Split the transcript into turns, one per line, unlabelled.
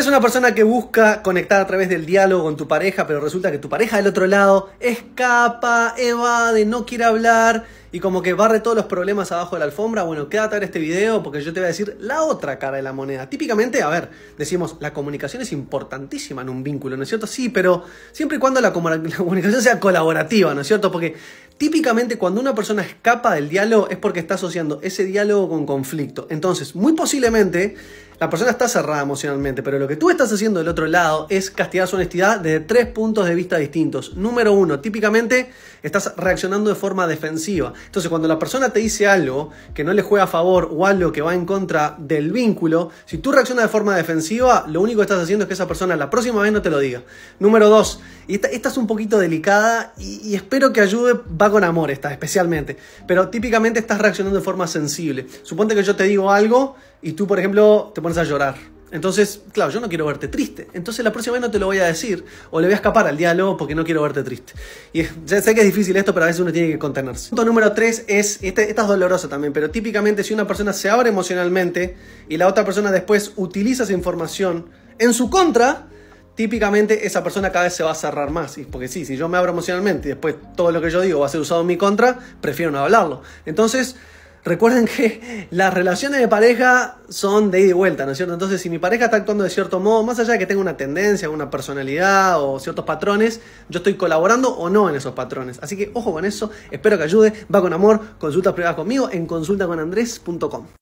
Es una persona que busca conectar a través del diálogo con tu pareja, pero resulta que tu pareja del otro lado escapa, evade, no quiere hablar y como que barre todos los problemas abajo de la alfombra, bueno, quédate a ver este video porque yo te voy a decir la otra cara de la moneda. Típicamente, a ver, decimos, la comunicación es importantísima en un vínculo, ¿no es cierto? Sí, pero siempre y cuando la, la comunicación sea colaborativa, ¿no es cierto? Porque típicamente cuando una persona escapa del diálogo es porque está asociando ese diálogo con conflicto. Entonces, muy posiblemente la persona está cerrada emocionalmente, pero lo que tú estás haciendo del otro lado es castigar su honestidad desde tres puntos de vista distintos. Número uno, típicamente estás reaccionando de forma defensiva. Entonces, cuando la persona te dice algo que no le juega a favor o algo que va en contra del vínculo, si tú reaccionas de forma defensiva, lo único que estás haciendo es que esa persona la próxima vez no te lo diga. Número dos, y esta, es un poquito delicada y, y, espero que ayude, va con amor esta, especialmente, pero típicamente estás reaccionando de forma sensible. Suponte que yo te digo algo y tú, por ejemplo, te pones a llorar entonces, claro, yo no quiero verte triste. Entonces la próxima vez no te lo voy a decir o le voy a escapar al diálogo porque no quiero verte triste. Y ya sé que es difícil esto, pero a veces uno tiene que contenerse. Punto número tres es, este, esta es dolorosa también, pero típicamente si una persona se abre emocionalmente y la otra persona después utiliza esa información en su contra, típicamente esa persona cada vez se va a cerrar más. porque sí, si yo me abro emocionalmente y después todo lo que yo digo va a ser usado en mi contra, prefiero no hablarlo. Entonces... Recuerden que las relaciones de pareja son de ida y vuelta, ¿no es cierto? Entonces, si mi pareja está actuando de cierto modo, más allá de que tenga una tendencia, una personalidad o ciertos patrones, yo estoy colaborando o no en esos patrones. Así que ojo con eso, espero que ayude, va con amor, consultas privadas conmigo en consultaconandres.com.